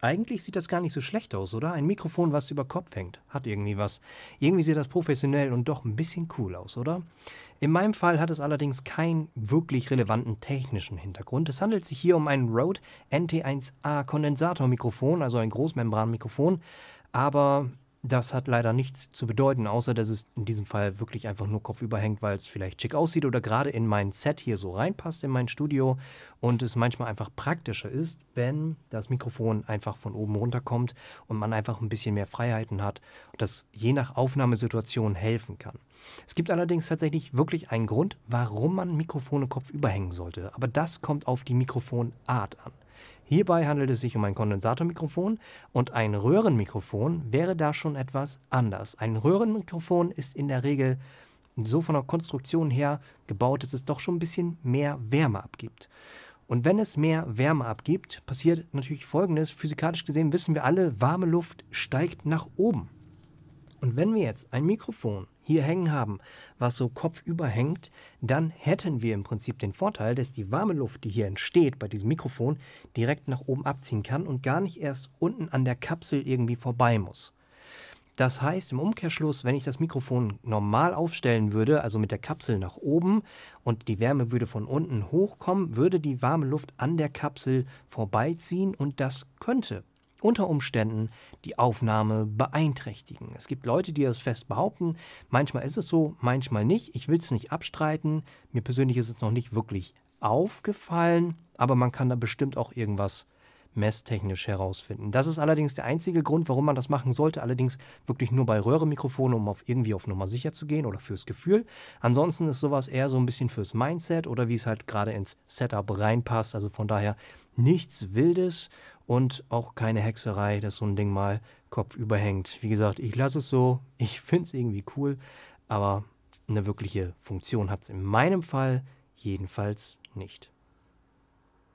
eigentlich sieht das gar nicht so schlecht aus, oder? Ein Mikrofon, was über Kopf hängt, hat irgendwie was. Irgendwie sieht das professionell und doch ein bisschen cool aus, oder? In meinem Fall hat es allerdings keinen wirklich relevanten technischen Hintergrund. Es handelt sich hier um ein Rode NT1A Kondensatormikrofon, also ein Großmembranmikrofon, aber das hat leider nichts zu bedeuten, außer dass es in diesem Fall wirklich einfach nur kopfüber weil es vielleicht schick aussieht oder gerade in mein Set hier so reinpasst, in mein Studio und es manchmal einfach praktischer ist, wenn das Mikrofon einfach von oben runterkommt und man einfach ein bisschen mehr Freiheiten hat, das je nach Aufnahmesituation helfen kann. Es gibt allerdings tatsächlich wirklich einen Grund, warum man Mikrofone kopfüberhängen sollte, aber das kommt auf die Mikrofonart an. Hierbei handelt es sich um ein Kondensatormikrofon und ein Röhrenmikrofon wäre da schon etwas anders. Ein Röhrenmikrofon ist in der Regel so von der Konstruktion her gebaut, dass es doch schon ein bisschen mehr Wärme abgibt. Und wenn es mehr Wärme abgibt, passiert natürlich Folgendes. Physikalisch gesehen wissen wir alle, warme Luft steigt nach oben. Und wenn wir jetzt ein Mikrofon hier hängen haben, was so kopfüber hängt, dann hätten wir im Prinzip den Vorteil, dass die warme Luft, die hier entsteht bei diesem Mikrofon, direkt nach oben abziehen kann und gar nicht erst unten an der Kapsel irgendwie vorbei muss. Das heißt im Umkehrschluss, wenn ich das Mikrofon normal aufstellen würde, also mit der Kapsel nach oben und die Wärme würde von unten hochkommen, würde die warme Luft an der Kapsel vorbeiziehen und das könnte unter Umständen die Aufnahme beeinträchtigen. Es gibt Leute, die das fest behaupten. Manchmal ist es so, manchmal nicht. Ich will es nicht abstreiten. Mir persönlich ist es noch nicht wirklich aufgefallen, aber man kann da bestimmt auch irgendwas messtechnisch herausfinden. Das ist allerdings der einzige Grund, warum man das machen sollte. Allerdings wirklich nur bei Röhremikrofonen, um auf irgendwie auf Nummer sicher zu gehen oder fürs Gefühl. Ansonsten ist sowas eher so ein bisschen fürs Mindset oder wie es halt gerade ins Setup reinpasst. Also von daher nichts Wildes und auch keine Hexerei, dass so ein Ding mal kopfüber hängt. Wie gesagt, ich lasse es so, ich finde es irgendwie cool, aber eine wirkliche Funktion hat es in meinem Fall jedenfalls nicht.